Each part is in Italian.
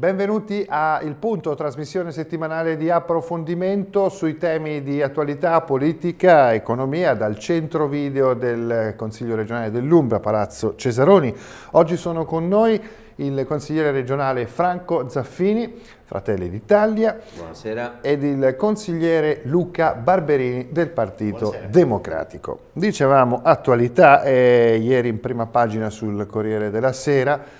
Benvenuti a Il Punto, trasmissione settimanale di approfondimento sui temi di attualità, politica, economia dal centro video del Consiglio regionale dell'Umbra, Palazzo Cesaroni. Oggi sono con noi il consigliere regionale Franco Zaffini, Fratelli d'Italia. Buonasera. Ed il consigliere Luca Barberini del Partito Buonasera. Democratico. Dicevamo attualità, eh, ieri in prima pagina sul Corriere della Sera,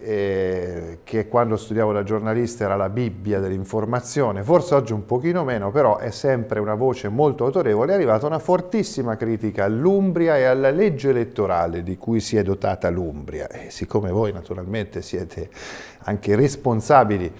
eh, che quando studiavo da giornalista era la Bibbia dell'informazione, forse oggi un pochino meno, però è sempre una voce molto autorevole, è arrivata una fortissima critica all'Umbria e alla legge elettorale di cui si è dotata l'Umbria. E siccome voi naturalmente siete anche responsabili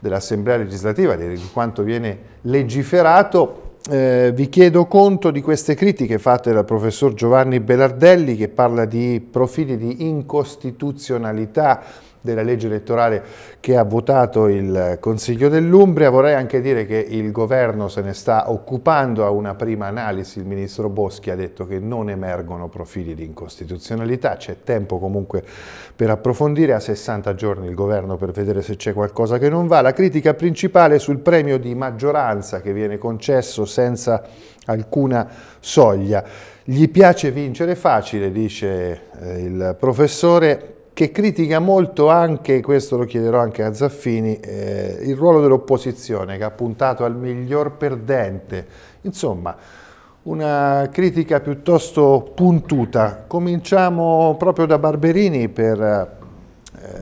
dell'Assemblea legislativa, di quanto viene legiferato, eh, vi chiedo conto di queste critiche fatte dal professor Giovanni Belardelli che parla di profili di incostituzionalità della legge elettorale che ha votato il Consiglio dell'Umbria. Vorrei anche dire che il governo se ne sta occupando a una prima analisi. Il ministro Boschi ha detto che non emergono profili di incostituzionalità. C'è tempo comunque per approfondire. A 60 giorni il governo per vedere se c'è qualcosa che non va. La critica principale sul premio di maggioranza che viene concesso senza alcuna soglia. Gli piace vincere facile, dice eh, il professore, che critica molto anche, questo lo chiederò anche a Zaffini, eh, il ruolo dell'opposizione che ha puntato al miglior perdente. Insomma, una critica piuttosto puntuta. Cominciamo proprio da Barberini per eh,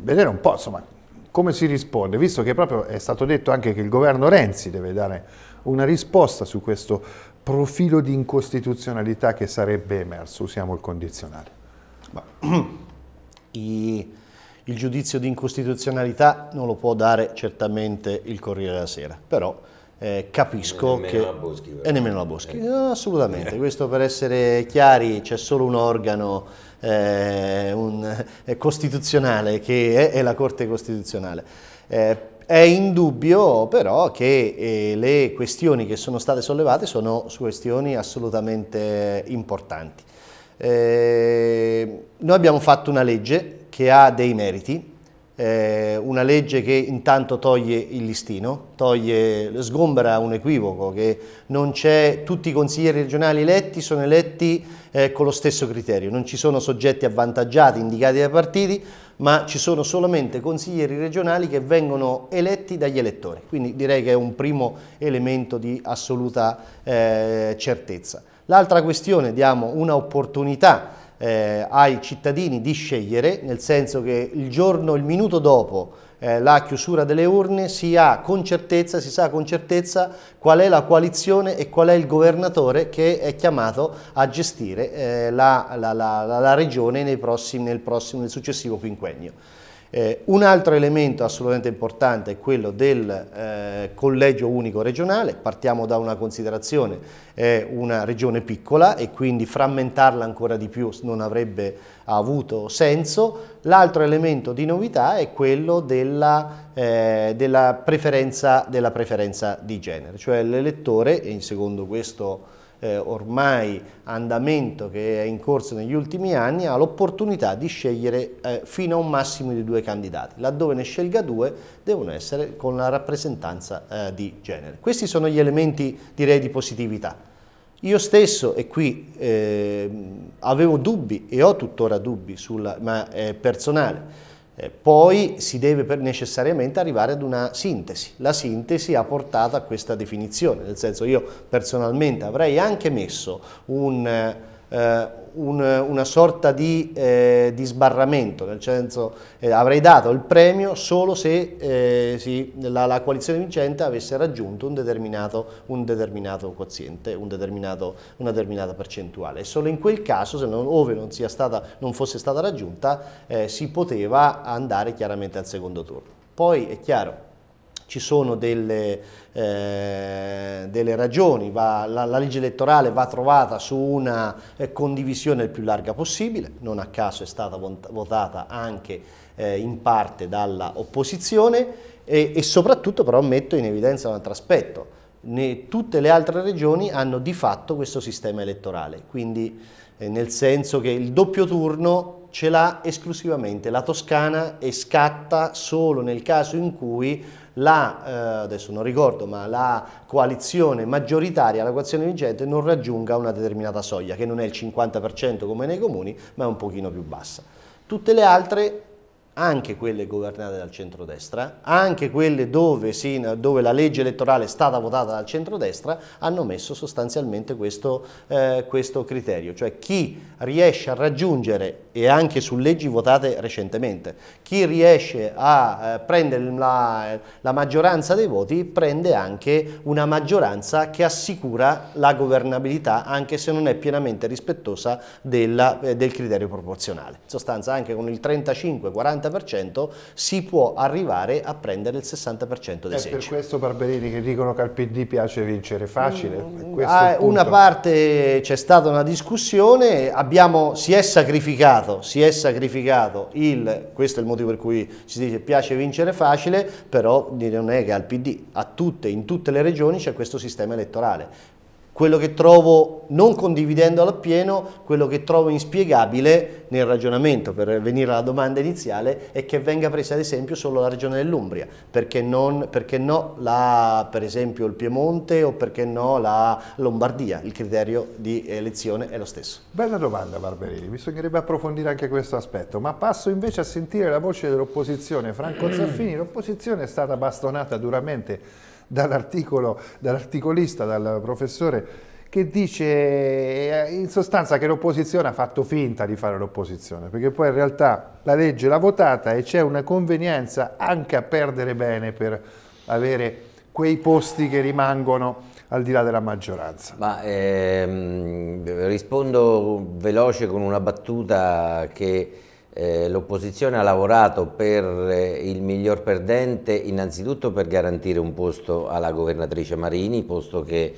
vedere un po' insomma, come si risponde, visto che proprio è stato detto anche che il governo Renzi deve dare una risposta su questo profilo di incostituzionalità che sarebbe emerso, usiamo il condizionale. Ma I, il giudizio di incostituzionalità non lo può dare certamente il Corriere della Sera, però eh, capisco e che... Boschi, e nemmeno la eh. Boschi. Eh. No, assolutamente, eh. questo per essere chiari c'è solo un organo eh, un, eh, costituzionale che è, è, la Corte Costituzionale. è indubbio però che le questioni che sono state sollevate sono questioni assolutamente importanti. Eh, noi abbiamo fatto una legge che ha dei meriti, eh, una legge che intanto toglie il listino, toglie, sgombera un equivoco, che non c'è, tutti i consiglieri regionali eletti sono eletti eh, con lo stesso criterio, non ci sono soggetti avvantaggiati indicati dai partiti, ma ci sono solamente consiglieri regionali che vengono eletti dagli elettori, quindi direi che è un primo elemento di assoluta eh, certezza. L'altra questione, diamo un'opportunità eh, ai cittadini di scegliere, nel senso che il giorno, il minuto dopo eh, la chiusura delle urne si ha con certezza, si sa con certezza qual è la coalizione e qual è il governatore che è chiamato a gestire eh, la, la, la, la, regione nei prossimi, nel, prossimo, nel successivo quinquennio. Eh, un altro elemento assolutamente importante è quello del eh, collegio unico regionale, partiamo da una considerazione, è una regione piccola e quindi frammentarla ancora di più non avrebbe avuto senso. L'altro elemento di novità è quello della, eh, della, preferenza, della preferenza di genere, cioè l'elettore, e secondo questo eh, ormai andamento che è in corso negli ultimi anni, ha l'opportunità di scegliere eh, fino a un massimo di due candidati. Laddove ne scelga due devono essere con la rappresentanza eh, di genere. Questi sono gli elementi direi di positività. Io stesso, e qui eh, avevo dubbi e ho tuttora dubbi, sulla, ma è personale, eh, poi si deve necessariamente arrivare ad una sintesi. La sintesi ha portato a questa definizione, nel senso io personalmente avrei anche messo un... Eh, un, una sorta di, eh, di, sbarramento, nel senso eh, avrei dato il premio solo se eh, sì, la, la, coalizione vincente avesse raggiunto un determinato, un determinato quoziente, un determinato, una determinata percentuale. E solo in quel caso, se non, ove non, stata, non fosse stata raggiunta, eh, si poteva andare chiaramente al secondo turno. Poi è chiaro, ci sono delle, eh, delle ragioni, va, la, la, legge elettorale va trovata su una eh, condivisione il più larga possibile, non a caso è stata votata anche eh, in parte dall'opposizione e, e, soprattutto però metto in evidenza un altro aspetto, ne, tutte le altre regioni hanno di fatto questo sistema elettorale, quindi eh, nel senso che il doppio turno ce l'ha esclusivamente la Toscana e scatta solo nel caso in cui la, eh, adesso non ricordo, ma la coalizione maggioritaria, la coalizione vigente, non raggiunga una determinata soglia, che non è il 50% come nei comuni, ma è un pochino più bassa. Tutte le altre anche quelle governate dal centrodestra, anche quelle dove, sì, dove, la legge elettorale è stata votata dal centrodestra, hanno messo sostanzialmente questo, eh, questo criterio, cioè chi riesce a raggiungere, e anche su leggi votate recentemente, chi riesce a eh, prendere la, la maggioranza dei voti prende anche una maggioranza che assicura la governabilità, anche se non è pienamente rispettosa della, eh, del criterio proporzionale. In sostanza anche con il 35-40 40% si può arrivare a prendere il 60% dei seggi. È per questo Barberini che dicono che al PD piace vincere facile. Mm, mm. ah, una parte c'è stata una discussione, abbiamo, si, è sacrificato, si è sacrificato il, questo è il motivo per cui si dice piace vincere facile, però non è che al PD, a tutte, in tutte le regioni c'è questo sistema elettorale quello che trovo, non condividendolo appieno, quello che trovo inspiegabile nel ragionamento, per venire alla domanda iniziale, è che venga presa ad esempio solo la regione dell'Umbria, perché, non, perché no la, per esempio il Piemonte o perché no la Lombardia, il criterio di elezione è lo stesso. Bella domanda Barberini, bisognerebbe approfondire anche questo aspetto, ma passo invece a sentire la voce dell'opposizione, Franco Zaffini, l'opposizione è stata bastonata duramente dall'articolo, dall'articolista, dal professore, che dice eh, in sostanza che l'opposizione ha fatto finta di fare l'opposizione, perché poi in realtà la legge l'ha votata e c'è una convenienza anche a perdere bene per avere quei posti che rimangono al di là della maggioranza. Ma, ehm, rispondo veloce con una battuta che eh, L'opposizione ha lavorato per eh, il miglior perdente innanzitutto per garantire un posto alla governatrice Marini, posto che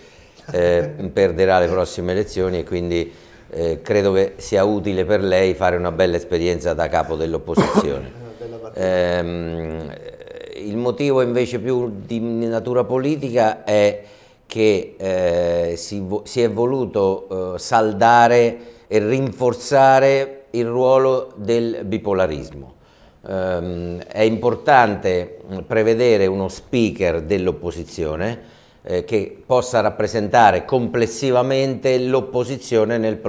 eh, perderà le prossime elezioni e quindi eh, credo che sia utile per lei fare una bella esperienza da capo dell'opposizione. Ehm, il motivo invece più di natura politica è che eh, si, si, è voluto eh, saldare e rinforzare il ruolo del bipolarismo. Um, è importante mm, prevedere uno speaker dell'opposizione eh, che possa rappresentare complessivamente l'opposizione nel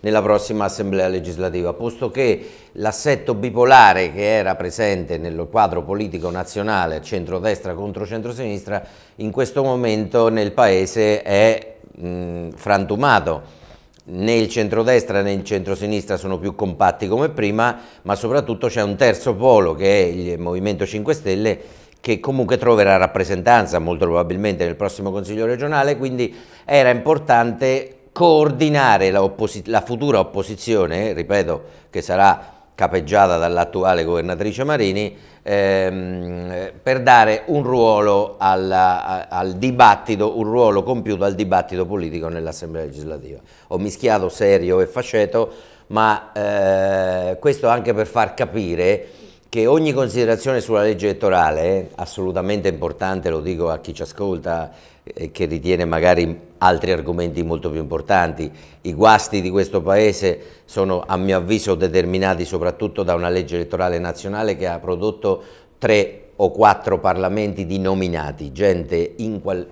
nella prossima assemblea legislativa, posto che l'assetto bipolare che era presente nel quadro politico nazionale centrodestra contro centrosinistra in questo momento nel Paese è mh, mm, frantumato né il centrodestra né il centrosinistra sono più compatti come prima, ma soprattutto c'è un terzo polo che è il Movimento 5 Stelle che comunque troverà rappresentanza molto probabilmente nel prossimo Consiglio regionale, quindi era importante coordinare la, la futura opposizione, ripeto, che sarà capeggiata dall'attuale governatrice Marini, ehm, per dare un ruolo alla, al dibattito, un ruolo compiuto al dibattito politico nell'Assemblea legislativa. Ho mischiato serio e faceto, ma eh, questo anche per far capire che ogni considerazione sulla legge elettorale, assolutamente importante, lo dico a chi ci ascolta e eh, che ritiene magari altri argomenti molto più importanti, i guasti di questo Paese sono a mio avviso determinati soprattutto da una legge elettorale nazionale che ha prodotto tre o quattro parlamenti di nominati, gente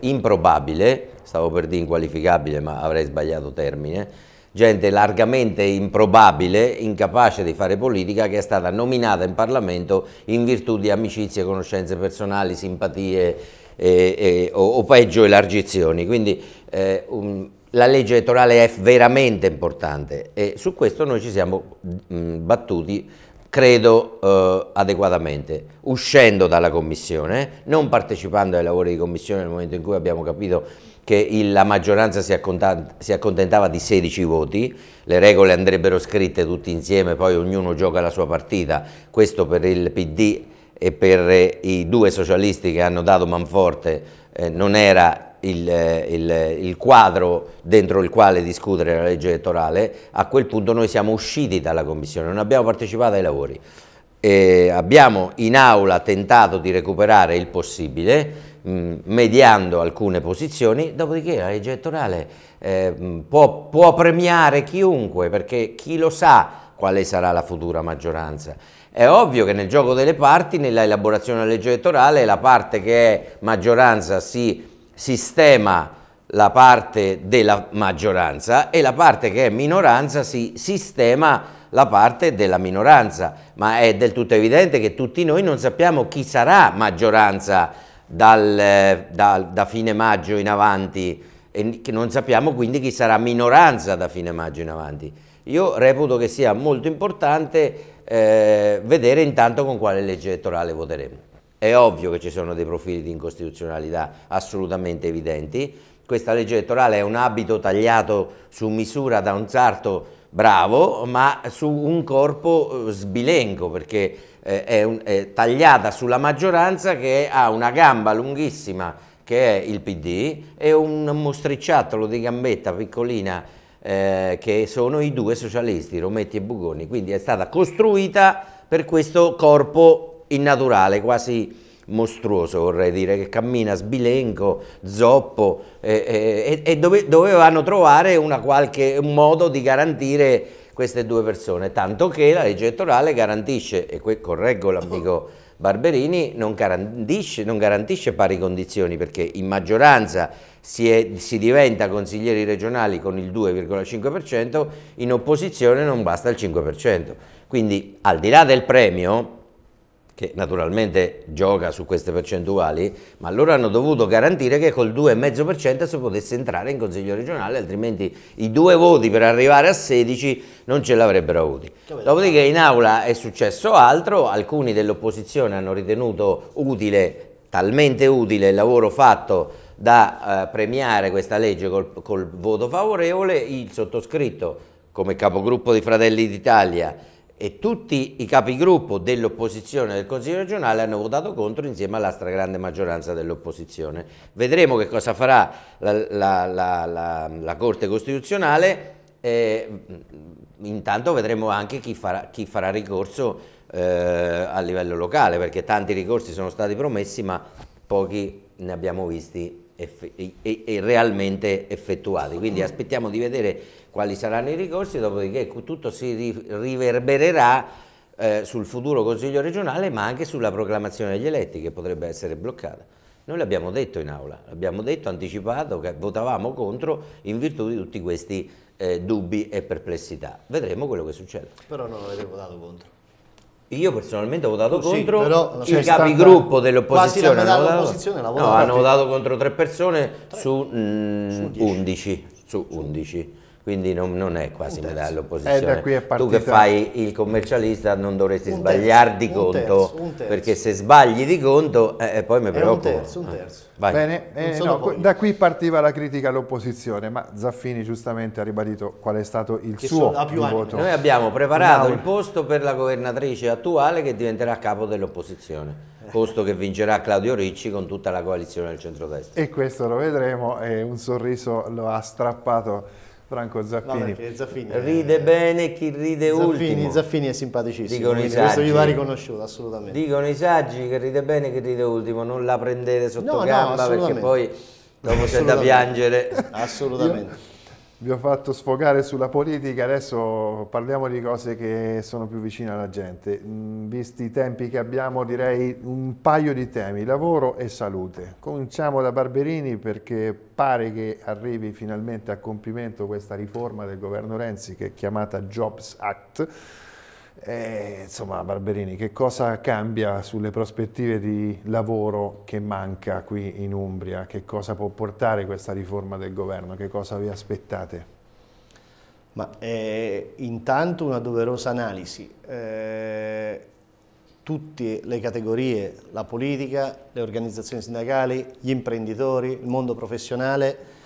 improbabile, stavo per dire inqualificabile ma avrei sbagliato termine, gente largamente improbabile, incapace di fare politica, che è stata nominata in Parlamento in virtù di amicizie, conoscenze personali, simpatie e, eh, e, eh, o, o, peggio elargizioni. Quindi eh, um, la legge elettorale è veramente importante e su questo noi ci siamo mh, mm, battuti credo eh, adeguatamente, uscendo dalla commissione, non partecipando ai lavori di commissione nel momento in cui abbiamo capito che la maggioranza si, accontentava di 16 voti, le regole andrebbero scritte tutti insieme, poi ognuno gioca la sua partita, questo per il PD e per eh, i due socialisti che hanno dato Manforte eh, non era il, eh, il, eh, il quadro dentro il quale discutere la legge elettorale, a quel punto noi siamo usciti dalla Commissione, non abbiamo partecipato ai lavori. E abbiamo in aula tentato di recuperare il possibile, Mm, mediando alcune posizioni, dopodiché la legge elettorale eh, mm, può, può premiare chiunque, perché chi lo sa quale sarà la futura maggioranza. È ovvio che nel gioco delle parti, nella elaborazione della legge elettorale, la parte che è maggioranza si sistema la parte della maggioranza e la parte che è minoranza si sistema la parte della minoranza, ma è del tutto evidente che tutti noi non sappiamo chi sarà maggioranza dal, dal, da fine maggio in avanti e che non sappiamo quindi chi sarà minoranza da fine maggio in avanti. Io reputo che sia molto importante eh, vedere intanto con quale legge elettorale voteremo. È ovvio che ci sono dei profili di incostituzionalità assolutamente evidenti, questa legge elettorale è un abito tagliato su misura da un sarto bravo, ma su un corpo eh, sbilenco, perché eh, è, un, è tagliata sulla maggioranza che ha una gamba lunghissima che è il PD e un mostricciattolo di gambetta piccolina eh, che sono i due socialisti, Rometti e Bugoni, quindi è stata costruita per questo corpo innaturale, quasi mostruoso vorrei dire, che cammina sbilenco, zoppo eh, eh, e dove, dovevano trovare qualche, un modo di garantire queste due persone, tanto che la legge elettorale garantisce, e qui correggo l'amico Barberini, non garantisce, non garantisce, pari condizioni perché in maggioranza si, è, si diventa consiglieri regionali con il 2,5%, in opposizione non basta il 5%. Quindi al di là del premio, che naturalmente gioca su queste percentuali, ma loro hanno dovuto garantire che col 2,5% si potesse entrare in Consiglio regionale, altrimenti i due voti per arrivare a 16 non ce l'avrebbero avuti. Dopodiché in aula è successo altro, alcuni dell'opposizione hanno ritenuto utile, talmente utile il lavoro fatto da eh, premiare questa legge col, col voto favorevole, il sottoscritto come capogruppo di Fratelli d'Italia e tutti i capigruppo dell'opposizione del Consiglio regionale hanno votato contro insieme alla stragrande maggioranza dell'opposizione. Vedremo che cosa farà la, la, la, la Corte Costituzionale, eh, intanto vedremo anche chi farà, chi farà ricorso eh, a livello locale, perché tanti ricorsi sono stati promessi ma pochi ne abbiamo visti e, e realmente effettuati. Quindi aspettiamo di vedere quali saranno i ricorsi, dopodiché tutto si riverbererà eh, sul futuro Consiglio regionale, ma anche sulla proclamazione degli eletti che potrebbe essere bloccata. Noi l'abbiamo detto in aula, l'abbiamo detto, anticipato, che votavamo contro in virtù di tutti questi eh, dubbi e perplessità. Vedremo quello che succede. Però non avete votato contro. Io personalmente ho votato tu contro sì, però, il capigruppo dell'opposizione. Hanno, votato, no, hanno votato contro tre persone tre. su, mm, su 11. Su 11 quindi non, non è quasi medaglia eh, all'opposizione. Partita... Tu che fai il commercialista non dovresti sbagliare di conto, terzo, terzo. perché se sbagli di conto eh, eh poi mi preoccupo. È un terzo, un ah. terzo. Ah, Bene, eh, no, da qui partiva la critica all'opposizione, ma Zaffini giustamente ha ribadito qual è stato il che suo voto. Noi abbiamo preparato il posto per la governatrice attuale che diventerà capo dell'opposizione eh. posto che vincerà Claudio Ricci con tutta la coalizione del centrodestra. E questo lo vedremo, e un sorriso lo ha strappato Franco Zaffini. No, Zaffini ride è... bene chi ride Zaffini, ultimo. Zaffini è simpaticissimo, Dicono questo gli va riconosciuto assolutamente. Dicono i saggi che ride bene chi ride ultimo, non la prendete sotto no, gamba no, perché poi dopo c'è da piangere. Assolutamente. Io vi ho fatto sfogare sulla politica, adesso parliamo di cose che sono più vicine alla gente. Mm, visti i tempi che abbiamo, direi un paio di temi, lavoro e salute. Cominciamo da Barberini perché pare che arrivi finalmente a compimento questa riforma del governo Renzi che è chiamata Jobs Act eh, insomma, Barberini, che cosa cambia sulle prospettive di lavoro che manca qui in Umbria? Che cosa può portare questa riforma del governo? Che cosa vi aspettate? Ma, eh, intanto una doverosa analisi. Eh, tutte le categorie, la politica, le organizzazioni sindacali, gli imprenditori, il mondo professionale,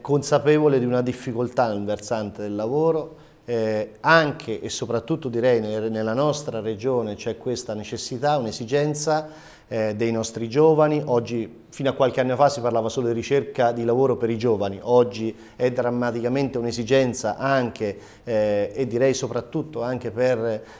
consapevole di una difficoltà nel versante del lavoro, eh, anche e soprattutto direi nella nostra regione c'è questa necessità, un'esigenza eh, dei nostri giovani, oggi fino a qualche anno fa si parlava solo di ricerca di lavoro per i giovani, oggi è drammaticamente un'esigenza anche eh, e direi soprattutto anche per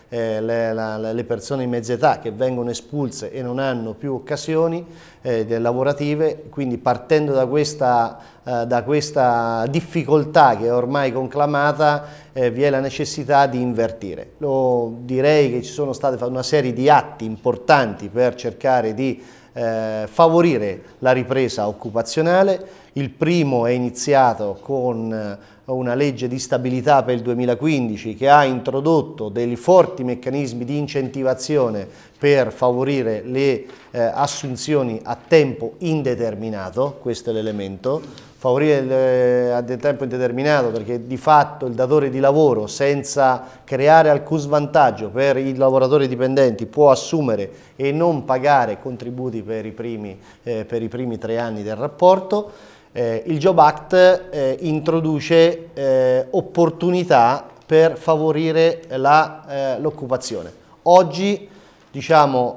eh, le, la, le, persone in mezza età che vengono espulse e non hanno più occasioni eh, lavorative, quindi partendo da questa eh, da questa difficoltà che è ormai conclamata eh, vi è la necessità di invertire. Lo direi che ci sono state una serie di atti importanti per cercare di eh, favorire la ripresa occupazionale. Il primo è iniziato con eh, una legge di stabilità per il 2015 che ha introdotto dei forti meccanismi di incentivazione per favorire le eh, assunzioni a tempo indeterminato, questo è l'elemento, favorire il, eh, a tempo indeterminato perché di fatto il datore di lavoro senza creare alcun svantaggio per i lavoratori dipendenti può assumere e non pagare contributi per i primi, eh, per i primi tre anni del rapporto. Eh, il Job Act eh, introduce eh, opportunità per favorire eh, l'occupazione. Oggi diciamo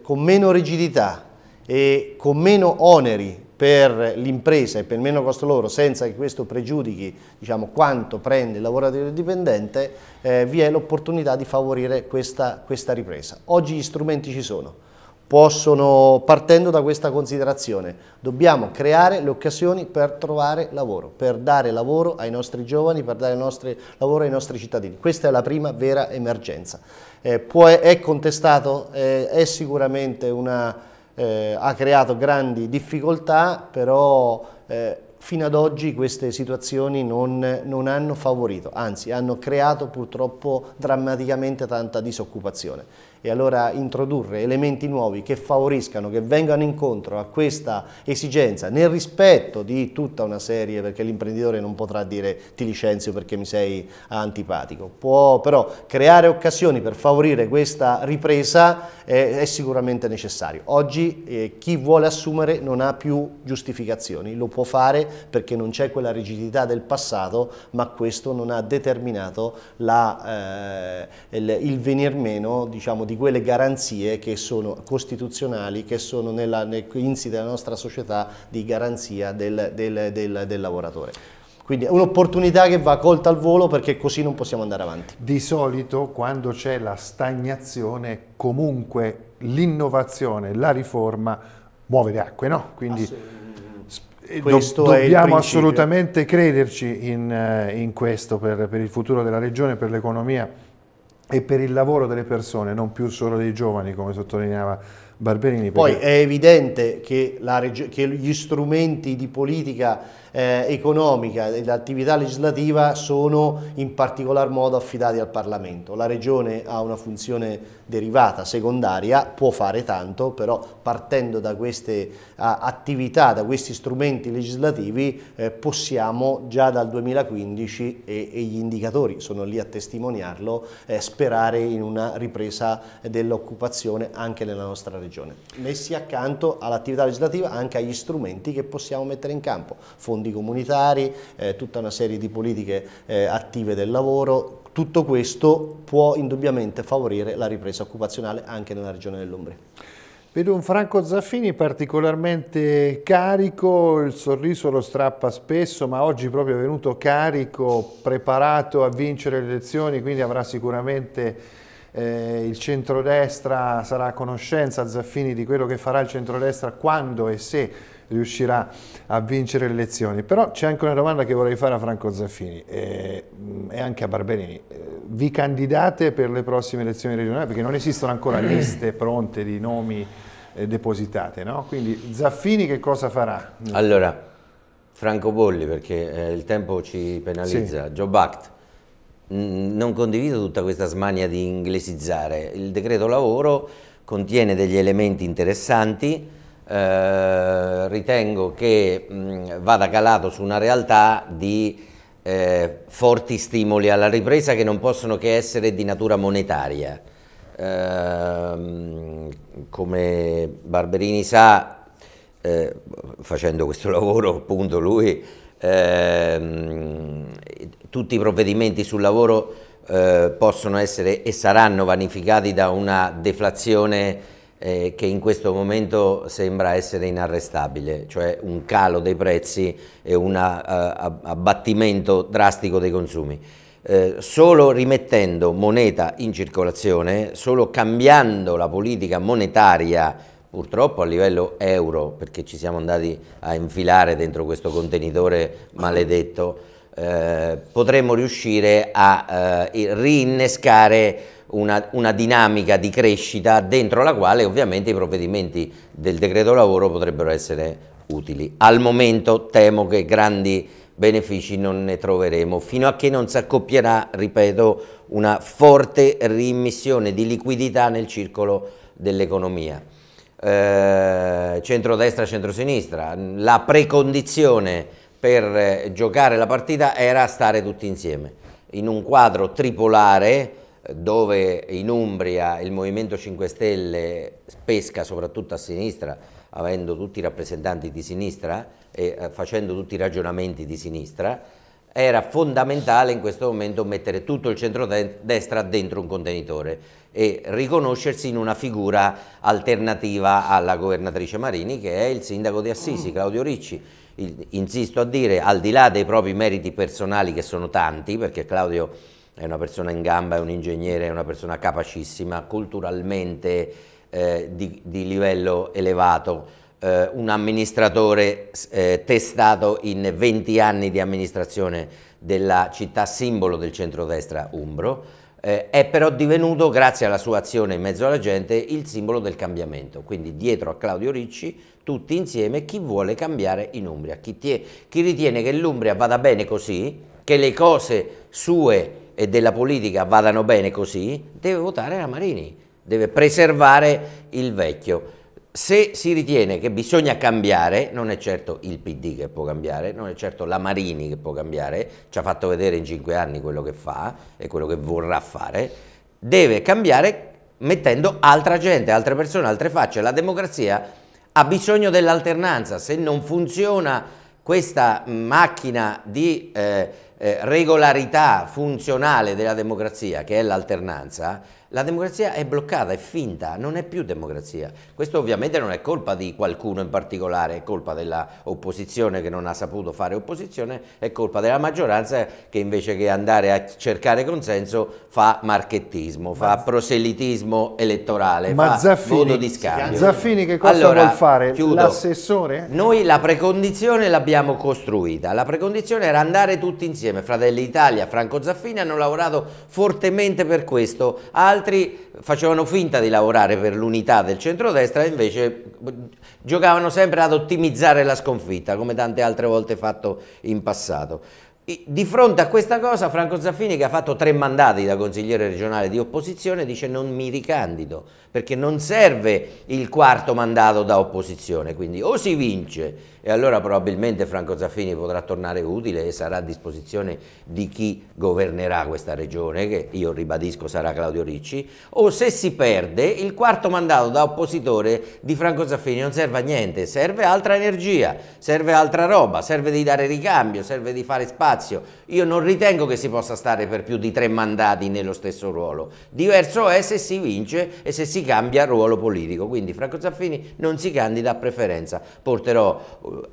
con meno rigidità e con meno oneri per l'impresa e per il meno costo loro, senza che questo pregiudichi diciamo, quanto prende il lavoratore dipendente, eh, vi è l'opportunità di favorire questa, questa ripresa. Oggi gli strumenti ci sono. Possono, partendo da questa considerazione, dobbiamo creare le occasioni per trovare lavoro, per dare lavoro ai nostri giovani, per dare nostri, lavoro ai nostri cittadini. Questa è la prima vera emergenza. Eh, può, è contestato, eh, è sicuramente una eh, ha creato grandi difficoltà, però eh, fino ad oggi queste situazioni non, non, hanno favorito, anzi hanno creato purtroppo drammaticamente tanta disoccupazione. E allora introdurre elementi nuovi che favoriscano, che vengano incontro a questa esigenza, nel rispetto di tutta una serie, perché l'imprenditore non potrà dire ti licenzio perché mi sei antipatico, può però creare occasioni per favorire questa ripresa eh, è sicuramente necessario. Oggi eh, chi vuole assumere non ha più giustificazioni, lo può fare perché non c'è quella rigidità del passato, ma questo non ha determinato la, eh, il, il, venir meno diciamo, di quelle garanzie che sono costituzionali, che sono nella, nel, insite della nostra società di garanzia del, del, del, del lavoratore. Quindi è un'opportunità che va colta al volo perché così non possiamo andare avanti. Di solito quando c'è la stagnazione comunque l'innovazione, la riforma muove le acque, no? Quindi eh, questo Do, dobbiamo assolutamente crederci in, eh, in questo per, per, il futuro della regione, per l'economia e per il lavoro delle persone, non più solo dei giovani, come sottolineava Barberini, Poi è evidente che, che, gli strumenti di politica eh, economica e l'attività legislativa sono in particolar modo affidati al Parlamento. La Regione ha una funzione derivata, secondaria, può fare tanto, però partendo da queste uh, attività, da questi strumenti legislativi, eh, possiamo già dal 2015, e, e, gli indicatori sono lì a testimoniarlo, eh, sperare in una ripresa dell'occupazione anche nella nostra regione regione. Messi accanto all'attività legislativa anche agli strumenti che possiamo mettere in campo, fondi comunitari, eh, tutta una serie di politiche eh, attive del lavoro, tutto questo può indubbiamente favorire la ripresa occupazionale anche nella regione dell'Umbria. Vedo un Franco Zaffini particolarmente carico, il sorriso lo strappa spesso, ma oggi proprio è venuto carico, preparato a vincere le elezioni, quindi avrà sicuramente eh, il centrodestra sarà a conoscenza Zaffini di quello che farà il centrodestra quando e se riuscirà a vincere le elezioni. Però c'è anche una domanda che vorrei fare a Franco Zaffini e, eh, e anche a Barberini. Eh, vi candidate per le prossime elezioni regionali? Perché non esistono ancora liste pronte di nomi eh, depositate, no? Quindi Zaffini che cosa farà? Allora, Franco Bolli, perché eh, il tempo ci penalizza, sì. Joe Bacht non condivido tutta questa smania di inglesizzare. Il decreto lavoro contiene degli elementi interessanti, eh, ritengo che mh, vada calato su una realtà di eh, forti stimoli alla ripresa che non possono che essere di natura monetaria. Eh, come Barberini sa, eh, facendo questo lavoro appunto lui ehm, tutti i provvedimenti sul lavoro eh, possono essere e saranno vanificati da una deflazione eh, che in questo momento sembra essere inarrestabile, cioè un calo dei prezzi e un eh, abbattimento drastico dei consumi. Eh, solo rimettendo moneta in circolazione, solo cambiando la politica monetaria purtroppo a livello euro, perché ci siamo andati a infilare dentro questo contenitore maledetto, eh, potremmo riuscire a eh, rinnescare una, una, dinamica di crescita dentro la quale ovviamente i provvedimenti del decreto lavoro potrebbero essere utili. Al momento temo che grandi benefici non ne troveremo, fino a che non si accoppierà, ripeto, una forte rimissione di liquidità nel circolo dell'economia eh, centrodestra, centrosinistra. La precondizione per eh, giocare la partita era stare tutti insieme in un quadro tripolare eh, dove in Umbria il Movimento 5 Stelle pesca soprattutto a sinistra, avendo tutti i rappresentanti di sinistra e eh, facendo tutti i ragionamenti di sinistra, era fondamentale in questo momento mettere tutto il centrodestra dentro un contenitore e riconoscersi in una figura alternativa alla governatrice Marini che è il sindaco di Assisi, mm. Claudio Ricci. Il, insisto a dire, al di là dei propri meriti personali che sono tanti, perché Claudio è una persona in gamba, è un ingegnere, è una persona capacissima, culturalmente eh, di, di, livello elevato, eh, un amministratore eh, testato in 20 anni di amministrazione della città simbolo del centrodestra Umbro, eh, è però divenuto, grazie alla sua azione in mezzo alla gente, il simbolo del cambiamento. Quindi dietro a Claudio Ricci, tutti insieme, chi vuole cambiare in Umbria, chi, tie, chi ritiene che l'Umbria vada bene così, che le cose sue e della politica vadano bene così, deve votare la Marini, deve preservare il vecchio se si ritiene che bisogna cambiare, non è certo il PD che può cambiare, non è certo la Marini che può cambiare, ci ha fatto vedere in cinque anni quello che fa e quello che vorrà fare, deve cambiare mettendo altra gente, altre persone, altre facce. La democrazia ha bisogno dell'alternanza, se non funziona questa macchina di eh, eh regolarità funzionale della democrazia, che è l'alternanza, la democrazia è bloccata, è finta, non è più democrazia. Questo ovviamente non è colpa di qualcuno in particolare, è colpa dell'opposizione che non ha saputo fare opposizione, è colpa della maggioranza che invece che andare a cercare consenso fa marchettismo, fa proselitismo elettorale, Ma fa Zaffini, voto di scambio. Zaffini che cosa allora, vuol fare? Chiudo. L'assessore? Noi la precondizione l'abbiamo costruita, la precondizione era andare tutti insieme, Fratelli Italia, Franco Zaffini hanno lavorato fortemente per questo, Al altri facevano finta di lavorare per l'unità del centrodestra, invece giocavano sempre ad ottimizzare la sconfitta, come tante altre volte fatto in passato. Di fronte a questa cosa Franco Zaffini che ha fatto tre mandati da consigliere regionale di opposizione dice non mi ricandido perché non serve il quarto mandato da opposizione, quindi o si vince e allora probabilmente Franco Zaffini potrà tornare utile e sarà a disposizione di chi governerà questa regione, che io ribadisco sarà Claudio Ricci, o se si perde il quarto mandato da oppositore di Franco Zaffini non serve a niente, serve altra energia, serve altra roba, serve di dare ricambio, serve di fare spazio. Io non ritengo che si possa stare per più di tre mandati nello stesso ruolo. Diverso è se si vince e se si cambia ruolo politico. Quindi Franco Zaffini non si candida a preferenza. Porterò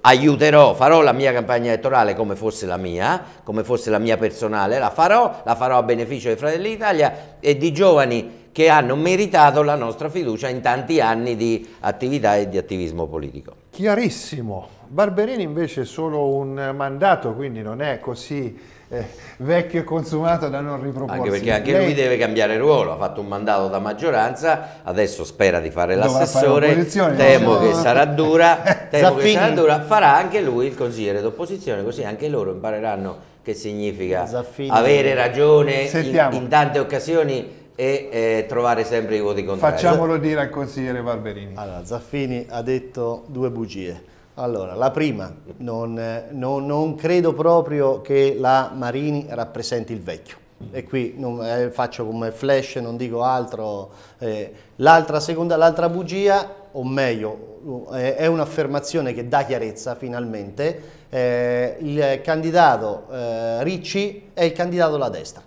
aiuterò, farò la mia campagna elettorale come fosse la mia, come fosse la mia personale, la farò, la farò a beneficio dei Fratelli d'Italia e di giovani che hanno meritato la nostra fiducia in tanti anni di attività e di attivismo politico. Chiarissimo. Barberini invece è solo un mandato, quindi non è così eh, vecchio e consumato da non riproporsi. Anche perché anche Lei... lui deve cambiare ruolo, ha fatto un mandato da maggioranza, adesso spera di fare l'assessore, temo no, che sarà dura, temo che sarà dura, farà anche lui il consigliere d'opposizione, così anche loro impareranno che significa Zaffini. avere ragione in, in, tante occasioni e eh, trovare sempre i voti contrari. Facciamolo dire al consigliere Barberini. Allora, Zaffini ha detto due bugie allora, la prima, non, non, non credo proprio che la Marini rappresenti il vecchio e qui non, eh, faccio come flash, non dico altro. Eh, l'altra, seconda, l'altra bugia, o meglio, eh, è un'affermazione che dà chiarezza finalmente. Eh, il candidato eh, Ricci è il candidato alla destra.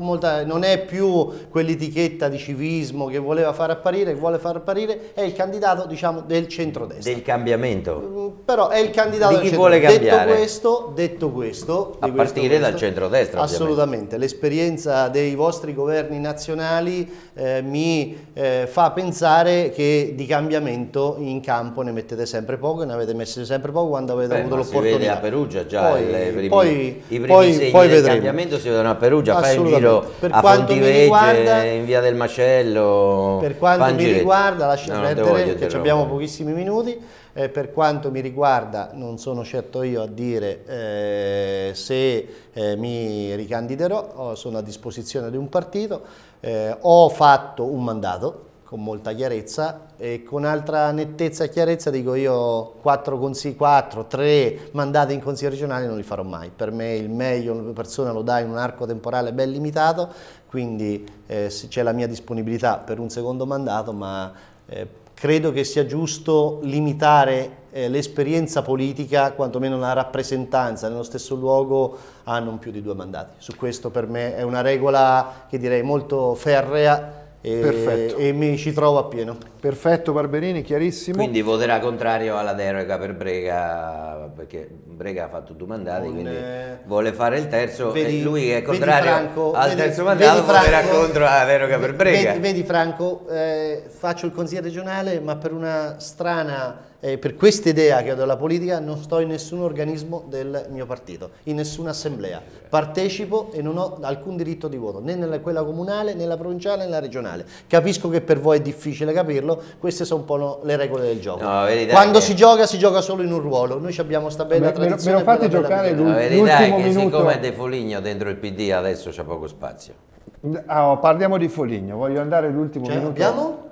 Molta, non è più quell'etichetta di civismo che voleva far apparire, che vuole far apparire, è il candidato diciamo, del centrodestra. Del cambiamento. Mm, però è il candidato di chi del vuole cambiare. Detto questo, detto questo a partire questo, dal centrodestra. Assolutamente, l'esperienza dei vostri governi nazionali eh, mi eh, fa pensare che di cambiamento in campo ne mettete sempre poco ne avete messo sempre poco quando avete Beh, avuto l'opportunità. Si vede a Perugia già, poi, il, i primi, poi, i primi poi, poi del cambiamento si vedono a Perugia, fai un giro per a Fontivegge, riguarda, in via del Macello. Per quanto mi riguarda, lascia no, perdere che abbiamo pochissimi minuti. Eh, per quanto mi riguarda, non sono certo io a dire eh, se eh, mi ricandiderò, sono a disposizione di un partito, eh, ho fatto un mandato con molta chiarezza e con altra nettezza e chiarezza dico io 4 consigli, 4, 3 mandati in consiglio regionale non li farò mai. Per me il meglio una persona lo dà in un arco temporale ben limitato, quindi eh, c'è la mia disponibilità per un secondo mandato, ma eh, credo che sia giusto limitare eh, l'esperienza politica, quantomeno la rappresentanza nello stesso luogo, a non più di due mandati. Su questo per me è una regola che direi molto ferrea e, e, mi ci trovo appieno. Perfetto Barberini, chiarissimo. Quindi voterà contrario alla deroga per Brega, perché Brega ha fatto due mandati, Un, quindi eh, vuole fare il terzo vedi, e lui è contrario Franco, al vedi, terzo mandato Franco, voterà contro la deroga per Brega. Vedi, Franco, eh, faccio il consigliere regionale ma per una strana eh, per questa idea che ho della politica non sto in nessun organismo del mio partito, in nessuna assemblea. Partecipo e non ho alcun diritto di voto, né nella quella comunale, né nella provinciale, né nella regionale. Capisco che per voi è difficile capirlo, queste sono un po' no, le regole del gioco. No, Quando che... si gioca, si gioca solo in un ruolo. Noi abbiamo questa bella me, tradizione. Me lo fate giocare l'ultimo minuto. La verità è che siccome è De Foligno dentro il PD adesso c'è poco spazio. Ah, parliamo di Foligno, voglio andare l'ultimo cioè, minuto. Abbiamo?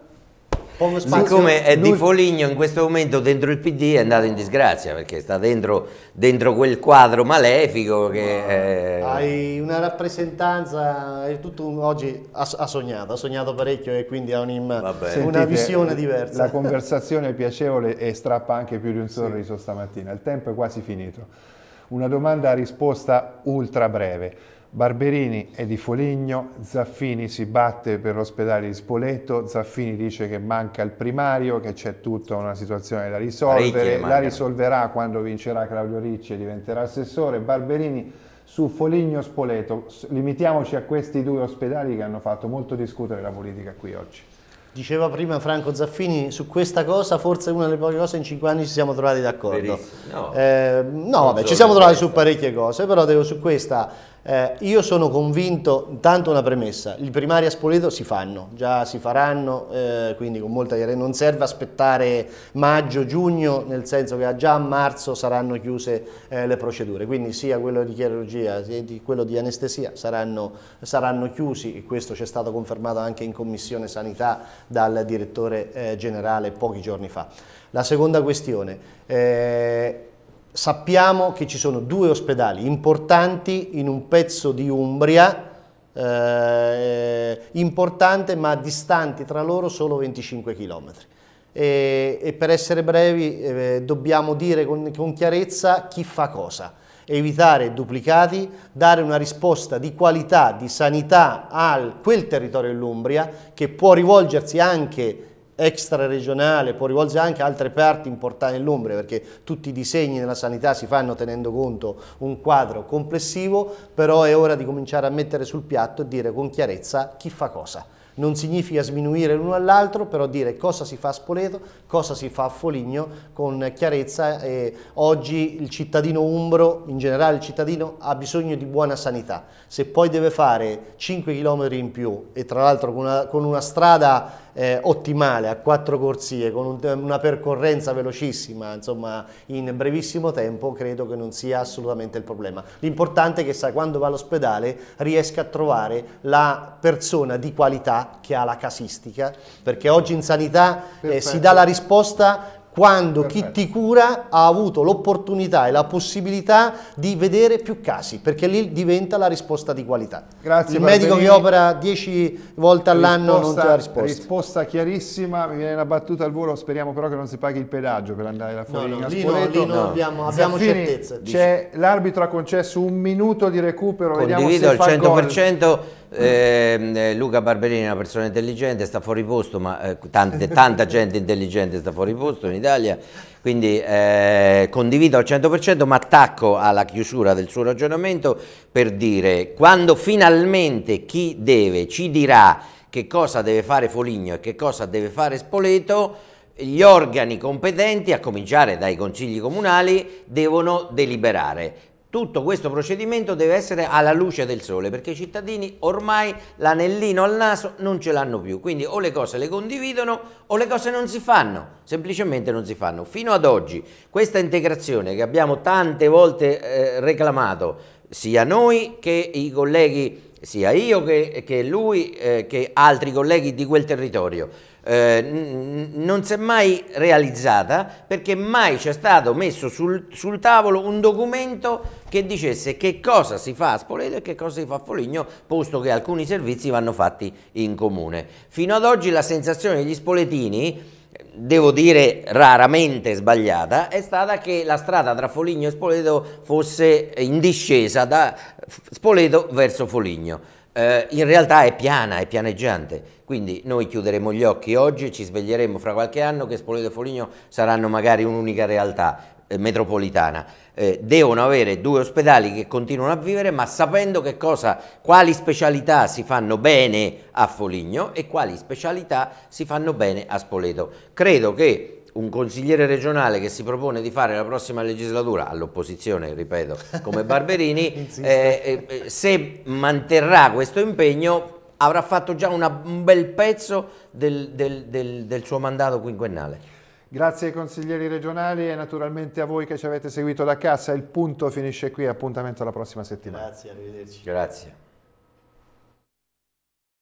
Siccome è di Foligno in questo momento dentro il PD è andato in disgrazia perché sta dentro, dentro quel quadro malefico che... È... Eh, hai una rappresentanza, tutto oggi ha, ha, sognato, ha sognato parecchio e quindi ha un una sentite, visione eh, diversa. La conversazione è piacevole e strappa anche più di un sorriso sì. stamattina, il tempo è quasi finito. Una domanda a risposta ultra breve. Barberini è di Foligno, Zaffini si batte per l'ospedale di Spoleto, Zaffini dice che manca il primario, che c'è tutta una situazione da risolvere, la risolverà quando vincerà Claudio Ricci e diventerà assessore, Barberini su Foligno Spoleto, limitiamoci a questi due ospedali che hanno fatto molto discutere la politica qui oggi. Diceva prima Franco Zaffini, su questa cosa forse una delle poche cose in cinque anni ci siamo trovati d'accordo. No, eh, no vabbè, ci siamo trovati su parecchie cose, però devo su questa eh, io sono convinto, intanto una premessa, i primari a Spoleto si fanno, già si faranno, eh, quindi con molta chiarezza, non serve aspettare maggio, giugno, nel senso che già a marzo saranno chiuse eh, le procedure, quindi sia quello di chirurgia sia di quello di anestesia saranno, saranno chiusi e questo ci è stato confermato anche in Commissione Sanità dal direttore eh, generale pochi giorni fa. La seconda questione, eh, sappiamo che ci sono due ospedali importanti in un pezzo di Umbria, eh, importante ma distanti tra loro solo 25 km. E, e per essere brevi eh, dobbiamo dire con, con chiarezza chi fa cosa evitare duplicati, dare una risposta di qualità, di sanità a quel territorio dell'Umbria che può rivolgersi anche extraregionale, può rivolgersi anche a altre parti importanti dell'Umbria, perché tutti i disegni della sanità si fanno tenendo conto un quadro complessivo, però è ora di cominciare a mettere sul piatto e dire con chiarezza chi fa cosa. Non significa sminuire l'uno all'altro, però dire cosa si fa a Spoleto, cosa si fa a Foligno con chiarezza. E oggi il cittadino umbro, in generale il cittadino, ha bisogno di buona sanità. Se poi deve fare 5 km in più e tra l'altro con, con una strada eh, ottimale a quattro corsie con un, una percorrenza velocissima, insomma in brevissimo tempo credo che non sia assolutamente il problema. L'importante è che sa, quando va all'ospedale riesca a trovare la persona di qualità che ha la casistica, perché oggi in sanità eh, si dà la risposta quando Perfetto. chi ti cura ha avuto l'opportunità e la possibilità di vedere più casi, perché lì diventa la risposta di qualità. Grazie. Il medico che opera 10 volte all'anno non ti dà risposta. Risposta chiarissima, mi viene una battuta al volo, speriamo però che non si paghi il pedaggio per andare da fuori. No, no, lì, no, lì no. abbiamo, abbiamo Zaffini, certezza. l'arbitro ha concesso un minuto di recupero, Condivido vediamo se fa 100%. Gol. Ehm, eh, Luca Barberini è una persona intelligente, sta fuori posto, ma eh, tante, tanta gente intelligente sta fuori posto in Italia, quindi eh, condivido al 100%, ma attacco alla chiusura del suo ragionamento per dire quando finalmente chi deve ci dirà che cosa deve fare Foligno e che cosa deve fare Spoleto, gli organi competenti, a cominciare dai consigli comunali, devono deliberare tutto questo procedimento deve essere alla luce del sole perché i cittadini ormai l'anellino al naso non ce l'hanno più quindi o le cose le condividono o le cose non si fanno semplicemente non si fanno fino ad oggi questa integrazione che abbiamo tante volte eh, reclamato sia noi che i colleghi sia io che, che lui eh, che altri colleghi di quel territorio eh, non si è mai realizzata perché mai c'è stato messo sul, sul, tavolo un documento che dicesse che cosa si fa a Spoleto e che cosa si fa a Foligno, posto che alcuni servizi vanno fatti in comune. Fino ad oggi la sensazione degli spoletini, devo dire raramente sbagliata, è stata che la strada tra Foligno e Spoleto fosse in discesa da Spoleto verso Foligno. Eh, in realtà è piana, è pianeggiante quindi noi chiuderemo gli occhi oggi e ci sveglieremo fra qualche anno che Spoleto e Foligno saranno magari un'unica realtà eh, metropolitana. Eh, devono avere due ospedali che continuano a vivere, ma sapendo che cosa, quali specialità si fanno bene a Foligno e quali specialità si fanno bene a Spoleto. Credo che un consigliere regionale che si propone di fare la prossima legislatura all'opposizione, ripeto, come Barberini, eh, eh, eh, se manterrà questo impegno avrà fatto già una, un bel pezzo del, del, del, del suo mandato quinquennale. Grazie ai consiglieri regionali e naturalmente a voi che ci avete seguito da casa. Il punto finisce qui, appuntamento alla prossima settimana. Grazie, arrivederci. Grazie.